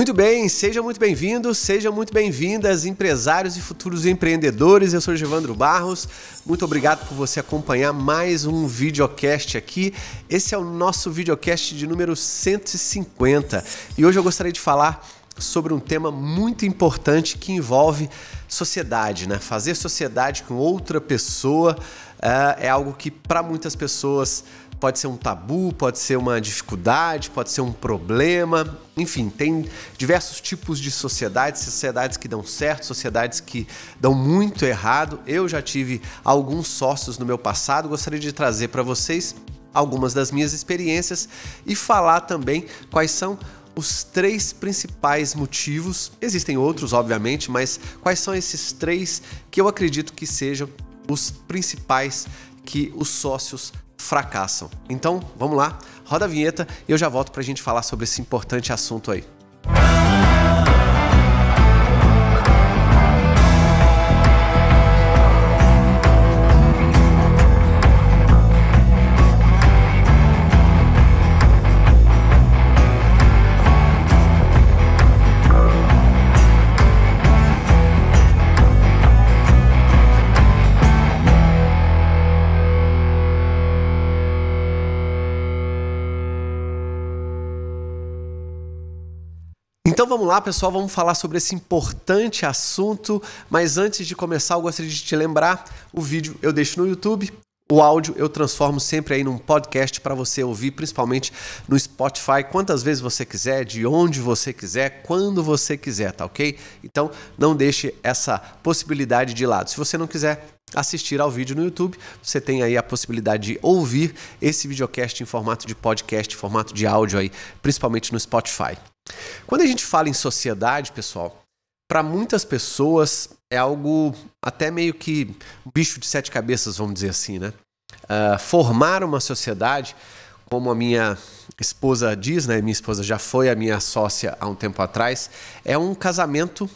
Muito bem, seja muito bem-vindo, sejam muito bem-vindas, empresários e futuros empreendedores. Eu sou Givandro Barros. Muito obrigado por você acompanhar mais um videocast aqui. Esse é o nosso videocast de número 150. E hoje eu gostaria de falar sobre um tema muito importante que envolve sociedade, né? Fazer sociedade com outra pessoa uh, é algo que para muitas pessoas pode ser um tabu, pode ser uma dificuldade, pode ser um problema. Enfim, tem diversos tipos de sociedades, sociedades que dão certo, sociedades que dão muito errado. Eu já tive alguns sócios no meu passado, gostaria de trazer para vocês algumas das minhas experiências e falar também quais são os três principais motivos. Existem outros, obviamente, mas quais são esses três que eu acredito que sejam os principais que os sócios fracassam. Então, vamos lá, roda a vinheta e eu já volto para a gente falar sobre esse importante assunto aí. vamos lá, pessoal, vamos falar sobre esse importante assunto. Mas antes de começar, eu gostaria de te lembrar: o vídeo eu deixo no YouTube. O áudio eu transformo sempre aí num podcast para você ouvir, principalmente no Spotify, quantas vezes você quiser, de onde você quiser, quando você quiser, tá ok? Então não deixe essa possibilidade de lado. Se você não quiser assistir ao vídeo no YouTube, você tem aí a possibilidade de ouvir esse videocast em formato de podcast, em formato de áudio aí, principalmente no Spotify. Quando a gente fala em sociedade, pessoal, para muitas pessoas é algo até meio que um bicho de sete cabeças, vamos dizer assim, né? Uh, formar uma sociedade, como a minha esposa diz, né? Minha esposa já foi a minha sócia há um tempo atrás, é um casamento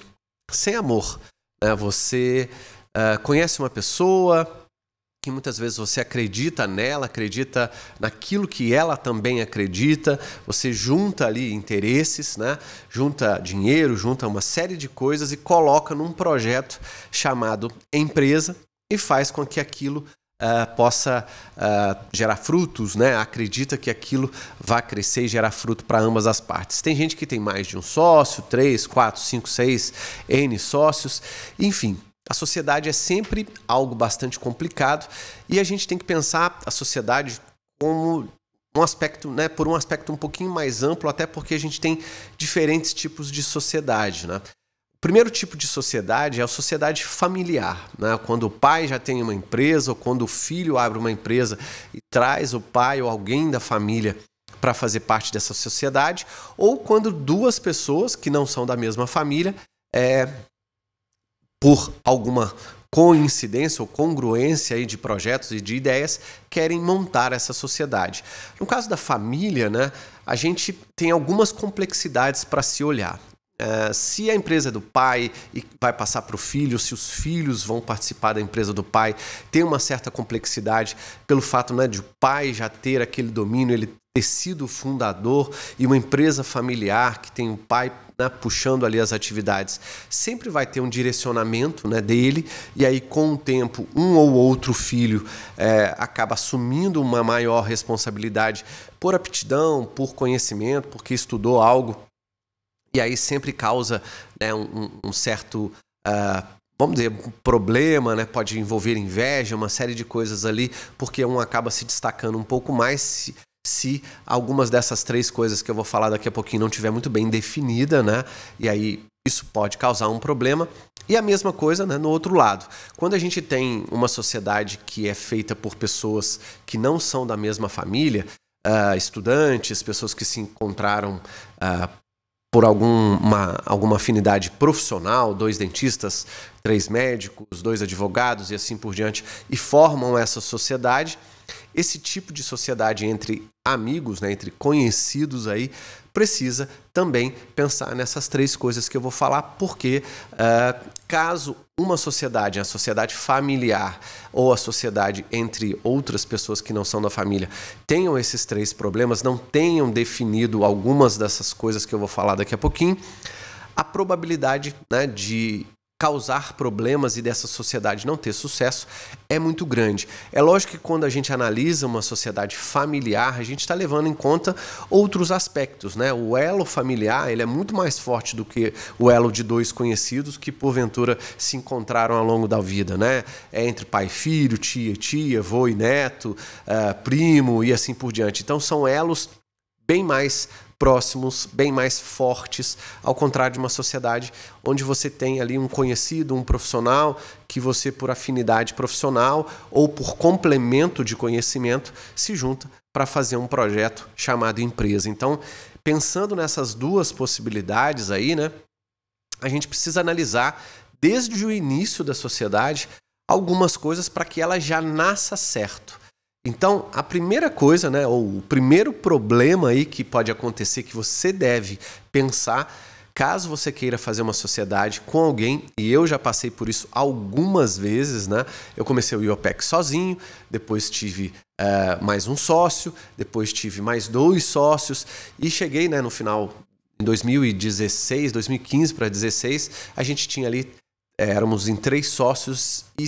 sem amor. Né? Você uh, conhece uma pessoa, que muitas vezes você acredita nela, acredita naquilo que ela também acredita, você junta ali interesses, né? junta dinheiro, junta uma série de coisas e coloca num projeto chamado empresa e faz com que aquilo uh, possa uh, gerar frutos, né? acredita que aquilo vai crescer e gerar fruto para ambas as partes. Tem gente que tem mais de um sócio, três, quatro, cinco, seis, N sócios, enfim, a sociedade é sempre algo bastante complicado e a gente tem que pensar a sociedade como um aspecto, né, por um aspecto um pouquinho mais amplo, até porque a gente tem diferentes tipos de sociedade, né? O primeiro tipo de sociedade é a sociedade familiar, né? quando o pai já tem uma empresa ou quando o filho abre uma empresa e traz o pai ou alguém da família para fazer parte dessa sociedade, ou quando duas pessoas que não são da mesma família é, por alguma coincidência ou congruência aí de projetos e de ideias, querem montar essa sociedade. No caso da família, né, a gente tem algumas complexidades para se olhar. Uh, se a empresa é do pai e vai passar para o filho, se os filhos vão participar da empresa do pai, tem uma certa complexidade pelo fato né, de o pai já ter aquele domínio, ele ter sido fundador e uma empresa familiar que tem o pai né, puxando ali as atividades, sempre vai ter um direcionamento né, dele, e aí com o tempo um ou outro filho é, acaba assumindo uma maior responsabilidade por aptidão, por conhecimento, porque estudou algo, e aí sempre causa né, um, um, certo. Uh, vamos dizer, um problema, né? Pode envolver inveja, uma série de coisas ali, porque um acaba se destacando um pouco mais, se algumas dessas três coisas que eu vou falar daqui a pouquinho não tiver muito bem definida, né? E aí isso pode causar um problema. E a mesma coisa né, no outro lado. Quando a gente tem uma sociedade que é feita por pessoas que não são da mesma família, uh, estudantes, pessoas que se encontraram uh, por alguma, alguma afinidade profissional, dois dentistas, três médicos, dois advogados e assim por diante, e formam essa sociedade esse tipo de sociedade entre amigos, né, entre conhecidos aí, precisa também pensar nessas três coisas que eu vou falar, porque uh, caso uma sociedade, a sociedade familiar ou a sociedade entre outras pessoas que não são da família, tenham esses três problemas, não tenham definido algumas dessas coisas que eu vou falar daqui a pouquinho, a probabilidade né, de causar problemas e dessa sociedade não ter sucesso é muito grande. É lógico que quando a gente analisa uma sociedade familiar, a gente está levando em conta outros aspectos, né? O elo familiar ele é muito mais forte do que o elo de dois conhecidos que porventura se encontraram ao longo da vida, né? É entre pai e filho, tia e tia, avô e neto, uh, primo e assim por diante. Então são elos bem mais próximos, bem mais fortes, ao contrário de uma sociedade onde você tem ali um conhecido, um profissional que você por afinidade profissional ou por complemento de conhecimento se junta para fazer um projeto chamado empresa. Então, pensando nessas duas possibilidades aí, né, a gente precisa analisar desde o início da sociedade algumas coisas para que ela já nasça certo. Então, a primeira coisa, né, ou o primeiro problema aí que pode acontecer que você deve pensar caso você queira fazer uma sociedade com alguém, e eu já passei por isso algumas vezes, né? Eu comecei o IOPEC sozinho, depois tive uh, mais um sócio, depois tive mais dois sócios, e cheguei né, no final, em 2016, 2015 para 2016, a gente tinha ali. Eh, éramos em três sócios e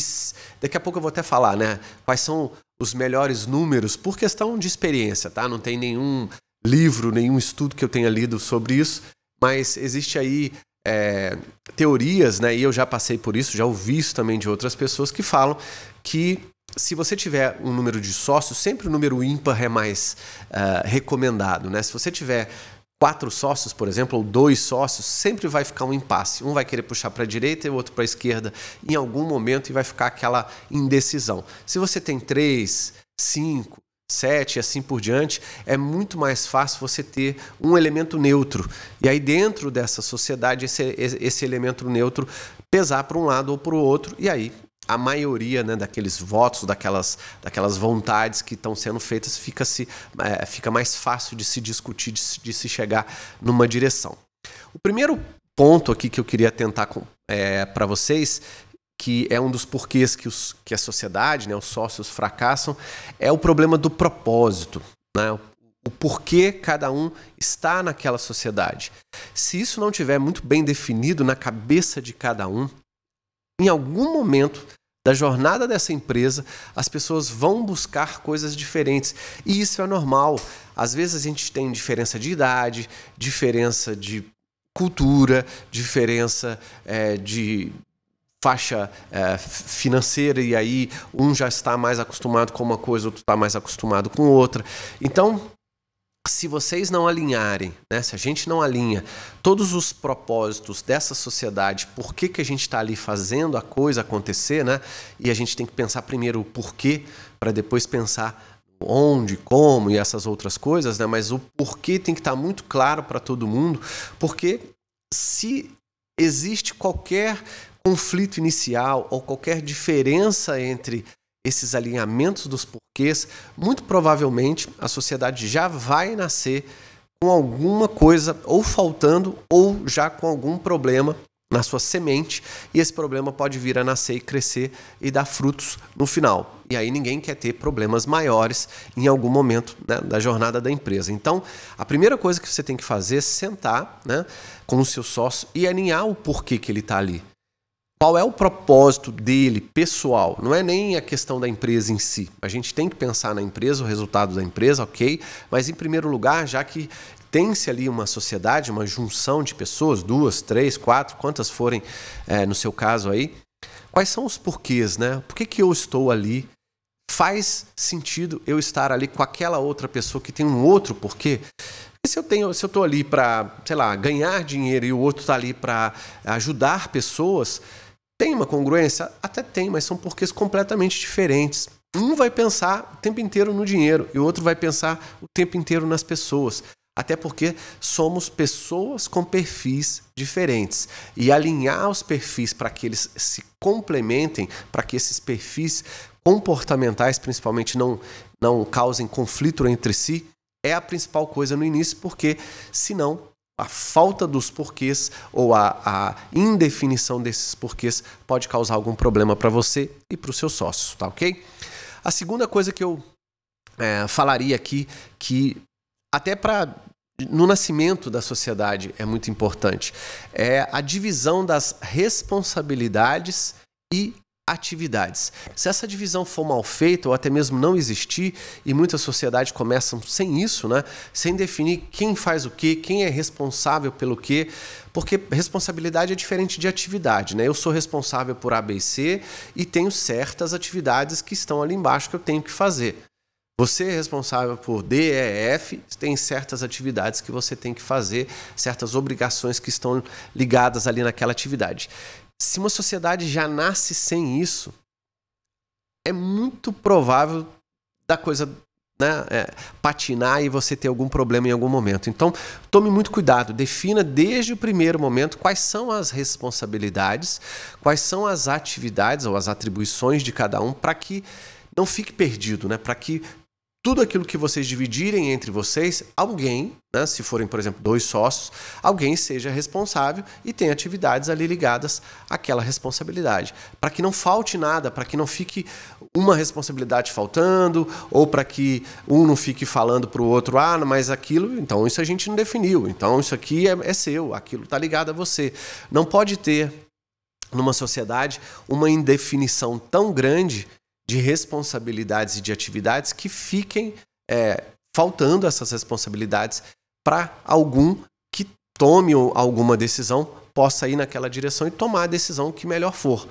daqui a pouco eu vou até falar, né? Quais são os melhores números por questão de experiência, tá? Não tem nenhum livro, nenhum estudo que eu tenha lido sobre isso, mas existe aí é, teorias, né? E eu já passei por isso, já ouvi isso também de outras pessoas que falam que se você tiver um número de sócios, sempre o número ímpar é mais uh, recomendado, né? Se você tiver quatro sócios, por exemplo, ou dois sócios, sempre vai ficar um impasse. Um vai querer puxar para a direita e o outro para a esquerda em algum momento e vai ficar aquela indecisão. Se você tem três, cinco, sete e assim por diante, é muito mais fácil você ter um elemento neutro. E aí, dentro dessa sociedade, esse, esse elemento neutro pesar para um lado ou para o outro, e aí a maioria né, daqueles votos, daquelas, daquelas vontades que estão sendo feitas, fica, -se, é, fica mais fácil de se discutir, de se, de se, chegar numa direção. O primeiro ponto aqui que eu queria tentar é, para vocês, que é um dos porquês que, os, que a sociedade, né, os sócios fracassam, é o problema do propósito. Né? O, o porquê cada um está naquela sociedade. Se isso não tiver muito bem definido na cabeça de cada um, em algum momento da jornada dessa empresa, as pessoas vão buscar coisas diferentes. E isso é normal. Às vezes a gente tem diferença de idade, diferença de cultura, diferença é, de faixa é, financeira e aí um já está mais acostumado com uma coisa, outro está mais acostumado com outra. Então se vocês não alinharem, né, se a gente não alinha todos os propósitos dessa sociedade, por que, que a gente está ali fazendo a coisa acontecer, né? E a gente tem que pensar primeiro o porquê, para depois pensar onde, como e essas outras coisas, né? Mas o porquê tem que estar tá muito claro para todo mundo, porque se existe qualquer conflito inicial ou qualquer diferença entre esses alinhamentos dos porquês, muito provavelmente a sociedade já vai nascer com alguma coisa ou faltando ou já com algum problema na sua semente e esse problema pode vir a nascer e crescer e dar frutos no final. E aí ninguém quer ter problemas maiores em algum momento né, da jornada da empresa. Então, a primeira coisa que você tem que fazer é sentar né, com o seu sócio e alinhar o porquê que ele está ali qual é o propósito dele pessoal. Não é nem a questão da empresa em si. A gente tem que pensar na empresa, o resultado da empresa, ok. Mas em primeiro lugar, já que tem-se ali uma sociedade, uma junção de pessoas, duas, três, quatro, quantas forem é, no seu caso aí, quais são os porquês, né? Por que, que eu estou ali? Faz sentido eu estar ali com aquela outra pessoa que tem um outro porquê? E se eu tenho, se eu estou ali para, sei lá, ganhar dinheiro e o outro está ali para ajudar pessoas, tem uma congruência? Até tem, mas são porquês completamente diferentes. Um vai pensar o tempo inteiro no dinheiro e o outro vai pensar o tempo inteiro nas pessoas. Até porque somos pessoas com perfis diferentes. E alinhar os perfis para que eles se complementem, para que esses perfis comportamentais, principalmente, não, não causem conflito entre si, é a principal coisa no início, porque senão a falta dos porquês ou a, a, indefinição desses porquês pode causar algum problema para você e para os seus sócios, tá ok? A segunda coisa que eu é, falaria aqui, que até para no nascimento da sociedade é muito importante, é a divisão das responsabilidades e atividades. Se essa divisão for mal feita ou até mesmo não existir, e muitas sociedades começam sem isso, né? sem definir quem faz o que, quem é responsável pelo que, porque responsabilidade é diferente de atividade. Né? Eu sou responsável por ABC e tenho certas atividades que estão ali embaixo que eu tenho que fazer. Você é responsável por DEF, tem certas atividades que você tem que fazer, certas obrigações que estão ligadas ali naquela atividade. Se uma sociedade já nasce sem isso, é muito provável da coisa né, é, patinar e você ter algum problema em algum momento. Então, tome muito cuidado, defina desde o primeiro momento quais são as responsabilidades, quais são as atividades ou as atribuições de cada um para que não fique perdido, né? para que tudo aquilo que vocês dividirem entre vocês, alguém, né, se forem, por exemplo, dois sócios, alguém seja responsável e tenha atividades ali ligadas àquela responsabilidade. Para que não falte nada, para que não fique uma responsabilidade faltando, ou para que um não fique falando para o outro, ah, mas aquilo, então isso a gente não definiu, então isso aqui é, é seu, aquilo está ligado a você. Não pode ter numa sociedade uma indefinição tão grande de responsabilidades e de atividades que fiquem é, faltando essas responsabilidades para algum que tome alguma decisão possa ir naquela direção e tomar a decisão que melhor for.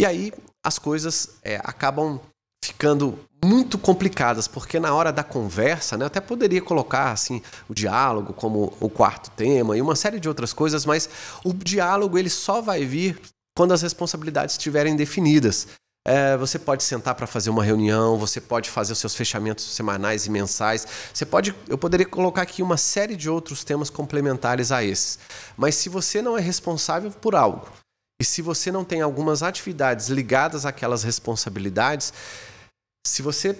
E aí as coisas é, acabam ficando muito complicadas, porque na hora da conversa, né, eu até poderia colocar assim o diálogo como o quarto tema e uma série de outras coisas, mas o diálogo ele só vai vir quando as responsabilidades estiverem definidas. É, você pode sentar para fazer uma reunião, você pode fazer os seus fechamentos semanais e mensais. Você pode, eu poderia colocar aqui uma série de outros temas complementares a esses. Mas se você não é responsável por algo e se você não tem algumas atividades ligadas àquelas responsabilidades, se você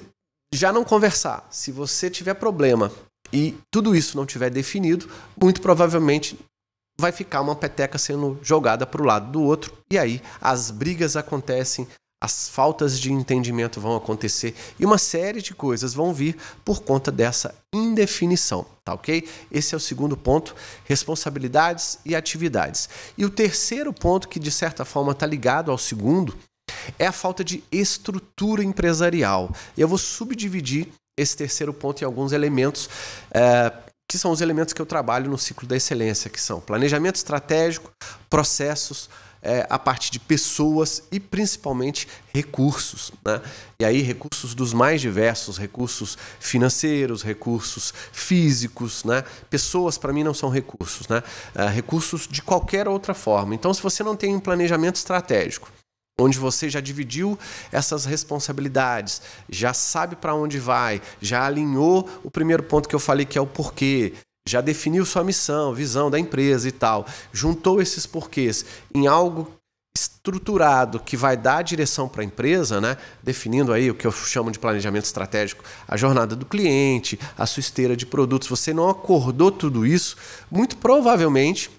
já não conversar, se você tiver problema e tudo isso não tiver definido, muito provavelmente vai ficar uma peteca sendo jogada para o lado do outro e aí as brigas acontecem, as faltas de entendimento vão acontecer e uma série de coisas vão vir por conta dessa indefinição, tá ok? Esse é o segundo ponto, responsabilidades e atividades. E o terceiro ponto, que de certa forma está ligado ao segundo, é a falta de estrutura empresarial. Eu vou subdividir esse terceiro ponto em alguns elementos, é, que são os elementos que eu trabalho no ciclo da excelência, que são planejamento estratégico, processos, é, a parte de pessoas e principalmente recursos. Né? E aí, recursos dos mais diversos: recursos financeiros, recursos físicos. Né? Pessoas, para mim, não são recursos, né? É, recursos de qualquer outra forma. Então, se você não tem um planejamento estratégico, onde você já dividiu essas responsabilidades, já sabe para onde vai, já alinhou o primeiro ponto que eu falei que é o porquê, já definiu sua missão, visão da empresa e tal, juntou esses porquês em algo estruturado que vai dar a direção para a empresa, né? definindo aí o que eu chamo de planejamento estratégico, a jornada do cliente, a sua esteira de produtos. Você não acordou tudo isso, muito provavelmente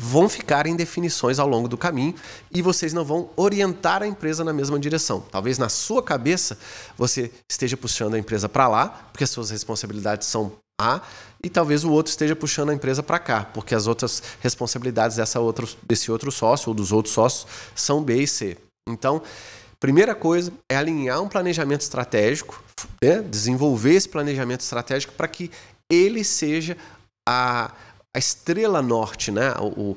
vão ficar em definições ao longo do caminho e vocês não vão orientar a empresa na mesma direção. Talvez na sua cabeça você esteja puxando a empresa para lá, porque suas responsabilidades são a e talvez o outro esteja puxando a empresa para cá, porque as outras responsabilidades dessa outra, desse outro sócio ou dos outros sócios são B e C. Então, primeira coisa é alinhar um planejamento estratégico, né? desenvolver esse planejamento estratégico para que ele seja a, a estrela norte, né? o,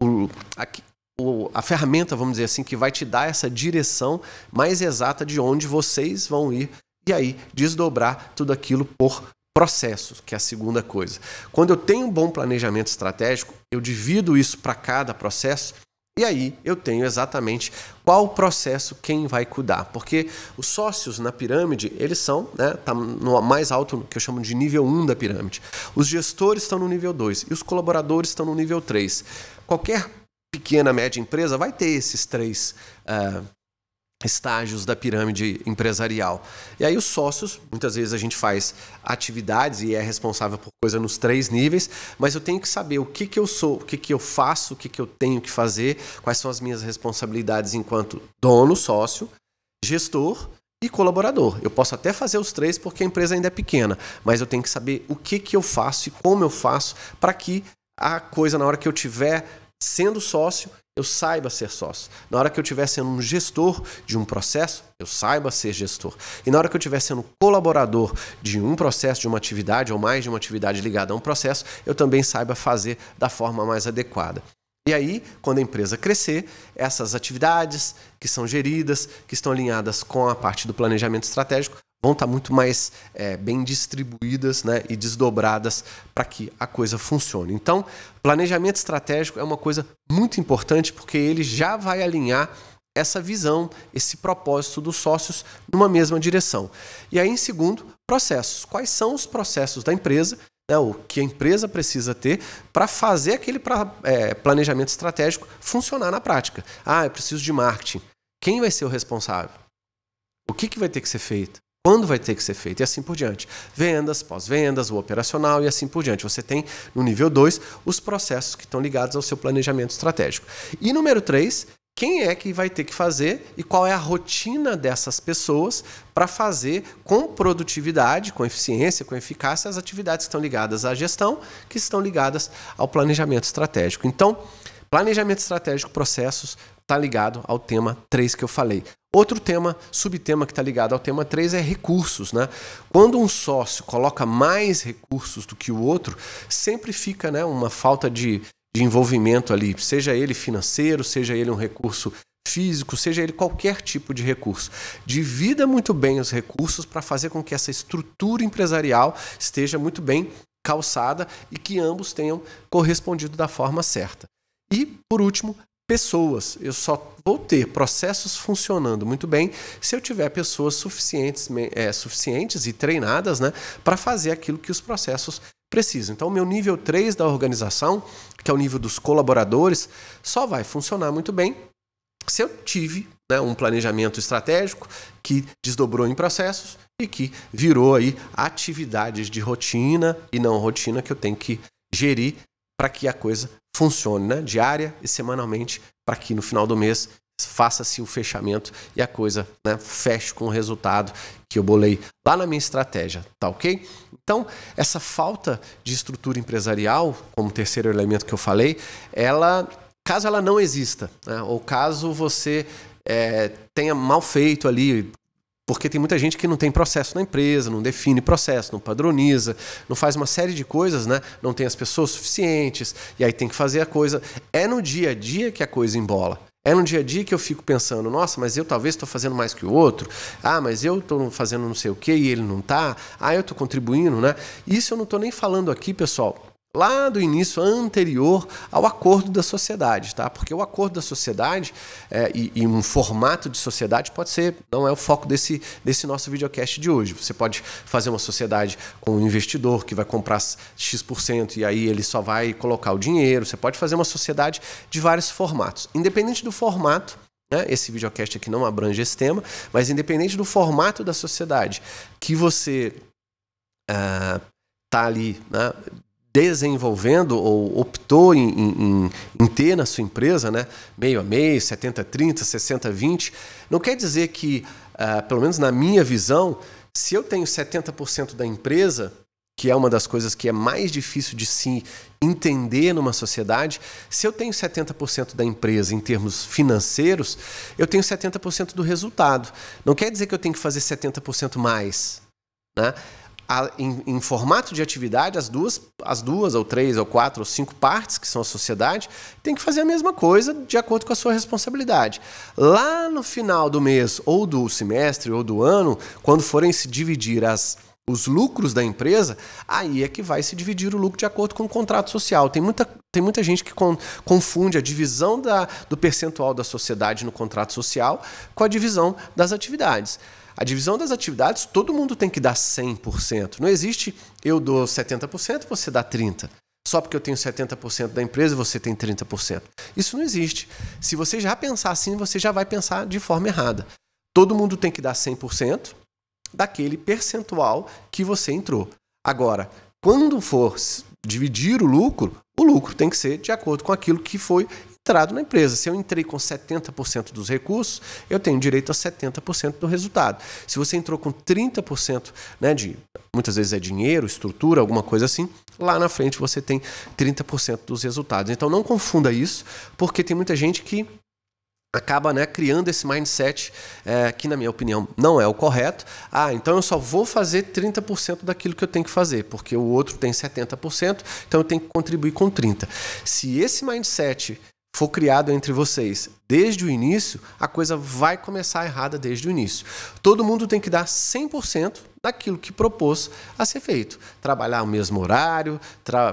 o, o a, a ferramenta, vamos dizer assim, que vai te dar essa direção mais exata de onde vocês vão ir e aí desdobrar tudo aquilo por Processos, que é a segunda coisa. Quando eu tenho um bom planejamento estratégico, eu divido isso para cada processo e aí eu tenho exatamente qual processo quem vai cuidar, porque os sócios na pirâmide, eles são, né, tá no mais alto que eu chamo de nível 1 da pirâmide. Os gestores estão no nível 2 e os colaboradores estão no nível 3. Qualquer pequena, média empresa vai ter esses três uh, estágios da pirâmide empresarial. E aí os sócios, muitas vezes a gente faz atividades e é responsável por coisa nos três níveis, mas eu tenho que saber o que, que eu sou, o que, que eu faço, o que, que eu tenho que fazer, quais são as minhas responsabilidades enquanto dono, sócio, gestor e colaborador. Eu posso até fazer os três porque a empresa ainda é pequena, mas eu tenho que saber o que, que eu faço e como eu faço para que a coisa, na hora que eu tiver sendo sócio, eu saiba ser sócio. Na hora que eu estiver sendo um gestor de um processo, eu saiba ser gestor. E na hora que eu estiver sendo colaborador de um processo, de uma atividade ou mais de uma atividade ligada a um processo, eu também saiba fazer da forma mais adequada. E aí, quando a empresa crescer, essas atividades que são geridas, que estão alinhadas com a parte do planejamento estratégico, vão estar tá muito mais é, bem distribuídas né, e desdobradas para que a coisa funcione. Então, planejamento estratégico é uma coisa muito importante porque ele já vai alinhar essa visão, esse propósito dos sócios numa mesma direção. E aí, em segundo, processos. Quais são os processos da empresa né, o que a empresa precisa ter para fazer aquele pra, é, planejamento estratégico funcionar na prática. Ah, eu preciso de marketing. Quem vai ser o responsável? O que, que vai ter que ser feito? quando vai ter que ser feito e assim por diante. Vendas, pós-vendas, o operacional e assim por diante. Você tem, no nível 2, os processos que estão ligados ao seu planejamento estratégico. E número 3, quem é que vai ter que fazer e qual é a rotina dessas pessoas para fazer com produtividade, com eficiência, com eficácia as atividades que estão ligadas à gestão, que estão ligadas ao planejamento estratégico. Então, planejamento estratégico, processos, está ligado ao tema 3 que eu falei. Outro tema, subtema que está ligado ao tema 3 é recursos. Né? Quando um sócio coloca mais recursos do que o outro, sempre fica né, uma falta de, de envolvimento ali, seja ele financeiro, seja ele um recurso físico, seja ele qualquer tipo de recurso. Divida muito bem os recursos para fazer com que essa estrutura empresarial esteja muito bem calçada e que ambos tenham correspondido da forma certa. E, por último, pessoas. Eu só vou ter processos funcionando muito bem se eu tiver pessoas suficientes, é, suficientes e treinadas né, para fazer aquilo que os processos precisam. Então, o meu nível 3 da organização, que é o nível dos colaboradores, só vai funcionar muito bem se eu tive né, um planejamento estratégico que desdobrou em processos e que virou aí atividades de rotina e não rotina que eu tenho que gerir para que a coisa funcione, né? Diária e semanalmente, para que no final do mês faça-se o fechamento e a coisa né, feche com o resultado que eu bolei lá na minha estratégia, tá ok? Então, essa falta de estrutura empresarial, como terceiro elemento que eu falei, ela, caso ela não exista, né, ou caso você é, tenha mal feito ali, porque tem muita gente que não tem processo na empresa, não define processo, não padroniza, não faz uma série de coisas, né? Não tem as pessoas suficientes, e aí tem que fazer a coisa. É no dia a dia que a coisa embola. É no dia a dia que eu fico pensando, nossa, mas eu talvez estou fazendo mais que o outro. Ah, mas eu estou fazendo não sei o que e ele não está. Ah, eu estou contribuindo, né? Isso eu não estou nem falando aqui, pessoal, lá do início anterior ao acordo da sociedade, tá? Porque o acordo da sociedade é, e, e, um formato de sociedade pode ser, não é o foco desse, desse nosso videocast de hoje. Você pode fazer uma sociedade com um investidor que vai comprar X% e aí ele só vai colocar o dinheiro. Você pode fazer uma sociedade de vários formatos. Independente do formato, né? esse videocast aqui não abrange esse tema, mas independente do formato da sociedade que você uh, tá ali né, desenvolvendo ou optou em, em, em, ter na sua empresa, né, meio a meio, 70-30, 60-20, não quer dizer que, uh, pelo menos na minha visão, se eu tenho 70% da empresa, que é uma das coisas que é mais difícil de se entender numa sociedade, se eu tenho 70% da empresa em termos financeiros, eu tenho 70% do resultado. Não quer dizer que eu tenho que fazer 70% mais. Né? a, em, em, formato de atividade, as duas, as duas, ou três, ou quatro, ou cinco partes, que são a sociedade, tem que fazer a mesma coisa de acordo com a sua responsabilidade. Lá no final do mês, ou do semestre, ou do ano, quando forem se dividir as, os lucros da empresa, aí é que vai se dividir o lucro de acordo com o contrato social. Tem muita, tem muita gente que con, confunde a divisão da, do percentual da sociedade no contrato social com a divisão das atividades. A divisão das atividades, todo mundo tem que dar 100%. Não existe eu dou 70%, você dá 30%. Só porque eu tenho 70% da empresa, você tem 30%. Isso não existe. Se você já pensar assim, você já vai pensar de forma errada. Todo mundo tem que dar 100% daquele percentual que você entrou. Agora, quando for dividir o lucro, o lucro tem que ser de acordo com aquilo que foi entrado na empresa. Se eu entrei com 70% dos recursos, eu tenho direito a 70% do resultado. Se você entrou com 30% né, de, muitas vezes é dinheiro, estrutura, alguma coisa assim, lá na frente você tem 30% dos resultados. Então não confunda isso, porque tem muita gente que acaba né, criando esse mindset é, que, na minha opinião, não é o correto. Ah, então eu só vou fazer 30% daquilo que eu tenho que fazer, porque o outro tem 70%, então eu tenho que contribuir com 30%. Se esse mindset for criado entre vocês desde o início, a coisa vai começar errada desde o início. Todo mundo tem que dar 100% daquilo que propôs a ser feito. Trabalhar o mesmo horário,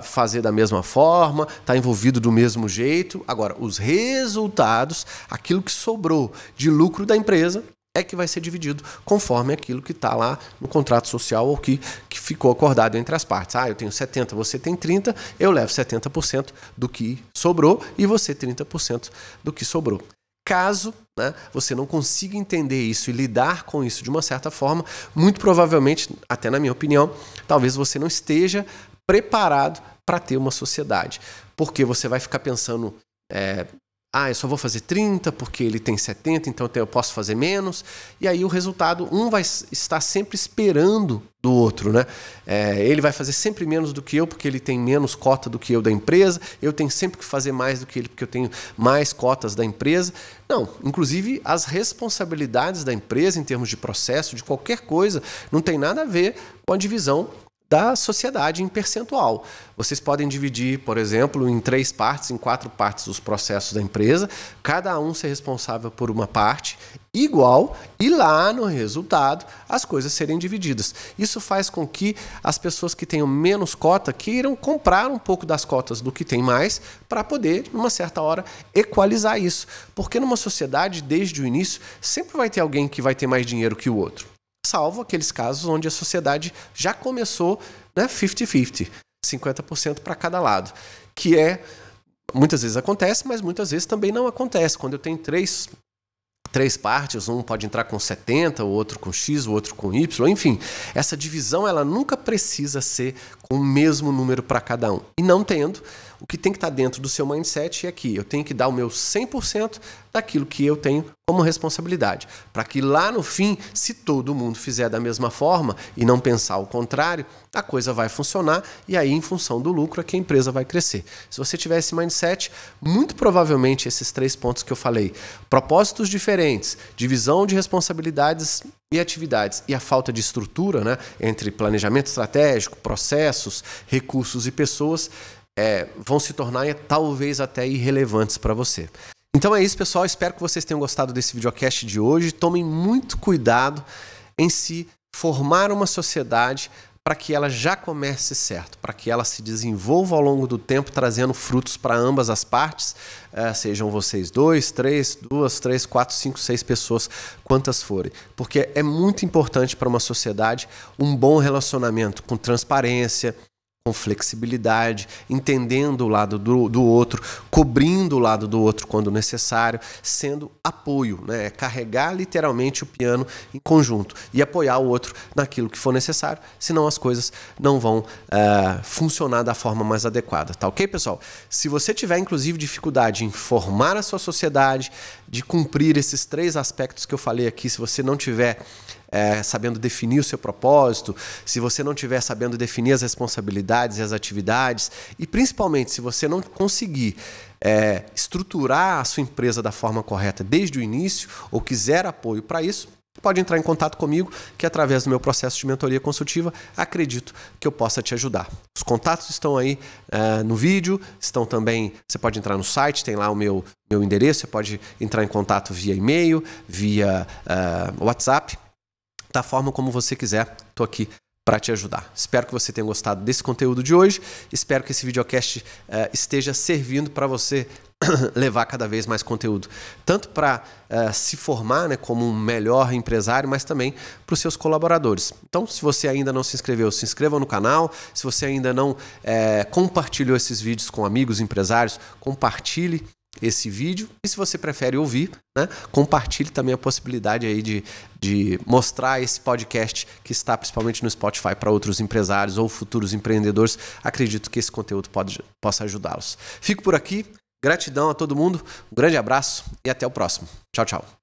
fazer da mesma forma, estar tá envolvido do mesmo jeito. Agora, os resultados, aquilo que sobrou de lucro da empresa, é que vai ser dividido conforme aquilo que está lá no contrato social ou que, que ficou acordado entre as partes. Ah, eu tenho 70, você tem 30, eu levo 70% do que sobrou e você 30% do que sobrou. Caso né, você não consiga entender isso e lidar com isso de uma certa forma, muito provavelmente, até na minha opinião, talvez você não esteja preparado para ter uma sociedade, porque você vai ficar pensando é, ah, eu só vou fazer 30 porque ele tem 70, então eu posso fazer menos. E aí o resultado, um vai estar sempre esperando do outro, né? É, ele vai fazer sempre menos do que eu porque ele tem menos cota do que eu da empresa, eu tenho sempre que fazer mais do que ele porque eu tenho mais cotas da empresa. Não, inclusive as responsabilidades da empresa em termos de processo, de qualquer coisa, não tem nada a ver com a divisão da sociedade em percentual. Vocês podem dividir, por exemplo, em três partes, em quatro partes os processos da empresa, cada um ser responsável por uma parte igual e lá no resultado as coisas serem divididas. Isso faz com que as pessoas que tenham menos cota queiram comprar um pouco das cotas do que tem mais para poder, numa certa hora, equalizar isso. Porque numa sociedade, desde o início, sempre vai ter alguém que vai ter mais dinheiro que o outro salvo aqueles casos onde a sociedade já começou né, 50-50, 50% para cada lado, que é muitas vezes acontece, mas muitas vezes também não acontece. Quando eu tenho três três partes, um pode entrar com 70, o outro com x, o outro com y, enfim, essa divisão ela nunca precisa ser com o mesmo número para cada um. E não tendo, o que tem que estar tá dentro do seu mindset é aqui eu tenho que dar o meu 100% daquilo que eu tenho como responsabilidade, para que lá no fim, se todo mundo fizer da mesma forma e não pensar o contrário, a coisa vai funcionar e aí em função do lucro é que a empresa vai crescer. Se você tiver esse mindset, muito provavelmente esses três pontos que eu falei, propósitos diferentes, divisão de responsabilidades e atividades e a falta de estrutura, né, entre planejamento estratégico, processos, recursos e pessoas, é, vão se tornar é, talvez até irrelevantes para você. Então é isso, pessoal. Espero que vocês tenham gostado desse videocast de hoje. Tomem muito cuidado em se formar uma sociedade para que ela já comece certo, para que ela se desenvolva ao longo do tempo, trazendo frutos para ambas as partes, uh, sejam vocês dois, três, duas, três, quatro, cinco, seis pessoas, quantas forem. Porque é muito importante para uma sociedade um bom relacionamento com transparência, com flexibilidade, entendendo o lado do, do outro, cobrindo o lado do outro quando necessário, sendo apoio, né? É carregar literalmente o piano em conjunto e apoiar o outro naquilo que for necessário, senão as coisas não vão uh, funcionar da forma mais adequada, tá ok, pessoal? Se você tiver, inclusive, dificuldade em formar a sua sociedade, de cumprir esses três aspectos que eu falei aqui, se você não tiver é, sabendo definir o seu propósito, se você não estiver sabendo definir as responsabilidades e as atividades, e principalmente se você não conseguir é, estruturar a sua empresa da forma correta desde o início ou quiser apoio para isso, pode entrar em contato comigo, que através do meu processo de mentoria consultiva, acredito que eu possa te ajudar. Os contatos estão aí é, no vídeo, estão também. Você pode entrar no site, tem lá o meu, meu endereço, você pode entrar em contato via e-mail, via é, WhatsApp da forma como você quiser. Estou aqui para te ajudar. Espero que você tenha gostado desse conteúdo de hoje. Espero que esse videocast uh, esteja servindo para você levar cada vez mais conteúdo, tanto para uh, eh, se formar né, como um melhor empresário, mas também para os seus colaboradores. Então, se você ainda não se inscreveu, se inscreva no canal. Se você ainda não eh, compartilhou esses vídeos com amigos empresários, compartilhe esse vídeo. E se você prefere ouvir, né, compartilhe também a possibilidade aí de, de mostrar esse podcast que está principalmente no Spotify para outros empresários ou futuros empreendedores. Acredito que esse conteúdo pode, possa ajudá-los. Fico por aqui. Gratidão a todo mundo. Um grande abraço e até o próximo. Tchau, tchau.